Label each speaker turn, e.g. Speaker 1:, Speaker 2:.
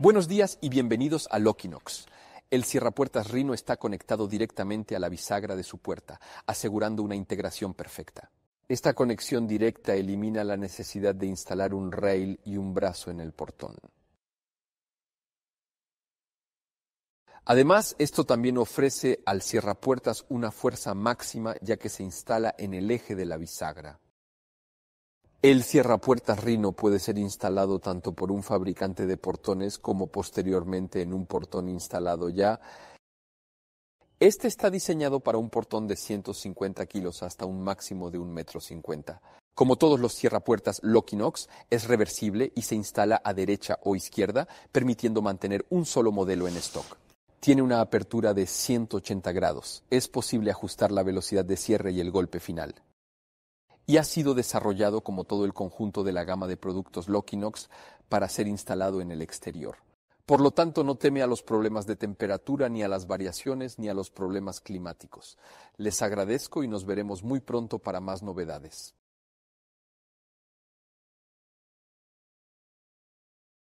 Speaker 1: Buenos días y bienvenidos a Lockinox. El cierrapuertas Rino está conectado directamente a la bisagra de su puerta, asegurando una integración perfecta. Esta conexión directa elimina la necesidad de instalar un rail y un brazo en el portón. Además, esto también ofrece al cierrapuertas una fuerza máxima ya que se instala en el eje de la bisagra. El cierrapuertas Rino puede ser instalado tanto por un fabricante de portones como posteriormente en un portón instalado ya. Este está diseñado para un portón de 150 kilos hasta un máximo de 1,50 metro. Como todos los cierrapuertas Lockinox, es reversible y se instala a derecha o izquierda, permitiendo mantener un solo modelo en stock. Tiene una apertura de 180 grados. Es posible ajustar la velocidad de cierre y el golpe final y ha sido desarrollado como todo el conjunto de la gama de productos Lockinox para ser instalado en el exterior. Por lo tanto, no teme a los problemas de temperatura, ni a las variaciones, ni a los problemas climáticos. Les agradezco y nos veremos muy pronto para más novedades.